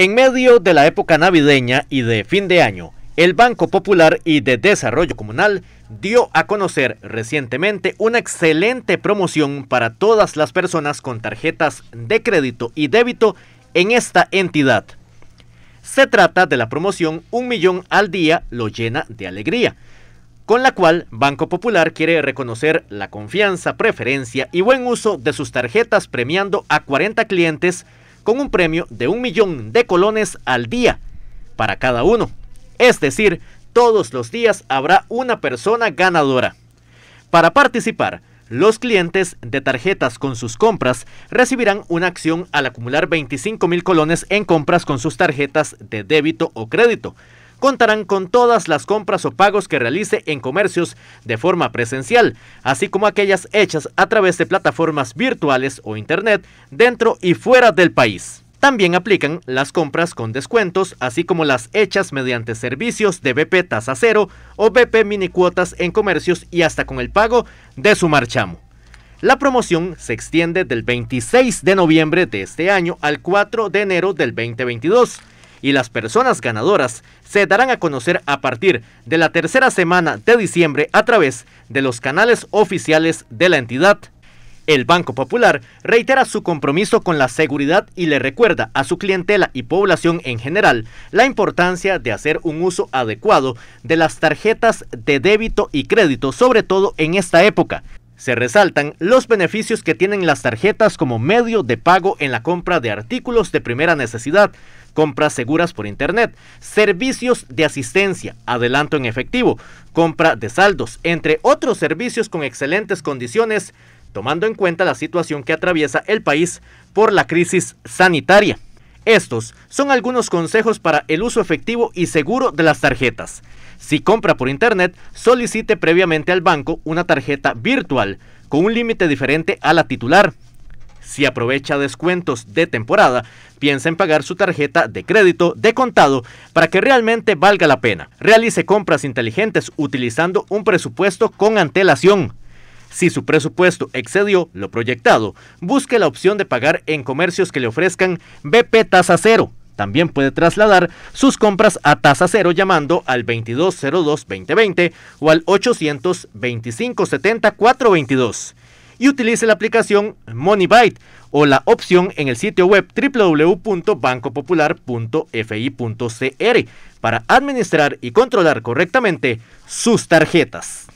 En medio de la época navideña y de fin de año, el Banco Popular y de Desarrollo Comunal dio a conocer recientemente una excelente promoción para todas las personas con tarjetas de crédito y débito en esta entidad. Se trata de la promoción Un Millón al Día lo llena de alegría, con la cual Banco Popular quiere reconocer la confianza, preferencia y buen uso de sus tarjetas premiando a 40 clientes con un premio de un millón de colones al día para cada uno. Es decir, todos los días habrá una persona ganadora. Para participar, los clientes de tarjetas con sus compras recibirán una acción al acumular 25 mil colones en compras con sus tarjetas de débito o crédito, contarán con todas las compras o pagos que realice en comercios de forma presencial, así como aquellas hechas a través de plataformas virtuales o internet dentro y fuera del país. También aplican las compras con descuentos, así como las hechas mediante servicios de BP tasa cero o BP mini cuotas en comercios y hasta con el pago de su marchamo. La promoción se extiende del 26 de noviembre de este año al 4 de enero del 2022 y las personas ganadoras se darán a conocer a partir de la tercera semana de diciembre a través de los canales oficiales de la entidad. El Banco Popular reitera su compromiso con la seguridad y le recuerda a su clientela y población en general la importancia de hacer un uso adecuado de las tarjetas de débito y crédito, sobre todo en esta época, se resaltan los beneficios que tienen las tarjetas como medio de pago en la compra de artículos de primera necesidad, compras seguras por Internet, servicios de asistencia, adelanto en efectivo, compra de saldos, entre otros servicios con excelentes condiciones, tomando en cuenta la situación que atraviesa el país por la crisis sanitaria. Estos son algunos consejos para el uso efectivo y seguro de las tarjetas. Si compra por Internet, solicite previamente al banco una tarjeta virtual con un límite diferente a la titular. Si aprovecha descuentos de temporada, piensa en pagar su tarjeta de crédito de contado para que realmente valga la pena. Realice compras inteligentes utilizando un presupuesto con antelación. Si su presupuesto excedió lo proyectado, busque la opción de pagar en comercios que le ofrezcan BP tasa cero. También puede trasladar sus compras a tasa cero llamando al 2202-2020 o al 825 y utilice la aplicación MoneyByte o la opción en el sitio web www.bancopopular.fi.cr para administrar y controlar correctamente sus tarjetas.